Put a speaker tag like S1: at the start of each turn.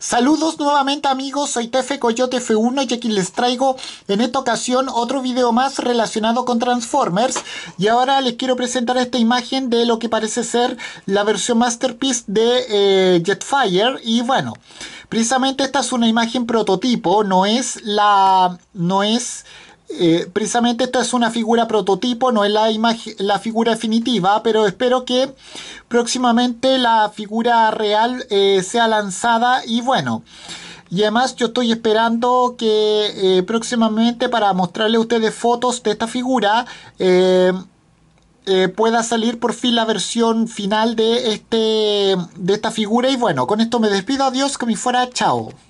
S1: Saludos nuevamente amigos, soy Tefe Coyote F1 y aquí les traigo en esta ocasión otro video más relacionado con Transformers y ahora les quiero presentar esta imagen de lo que parece ser la versión Masterpiece de eh, Jetfire y bueno, precisamente esta es una imagen prototipo, no es la... no es... Eh, precisamente esta es una figura prototipo, no es la, la figura definitiva, pero espero que próximamente la figura real eh, sea lanzada y bueno. Y además yo estoy esperando que eh, próximamente para mostrarle a ustedes fotos de esta figura eh, pueda salir por fin la versión final de, este, de esta figura. Y bueno, con esto me despido. Adiós, que me fuera. Chao.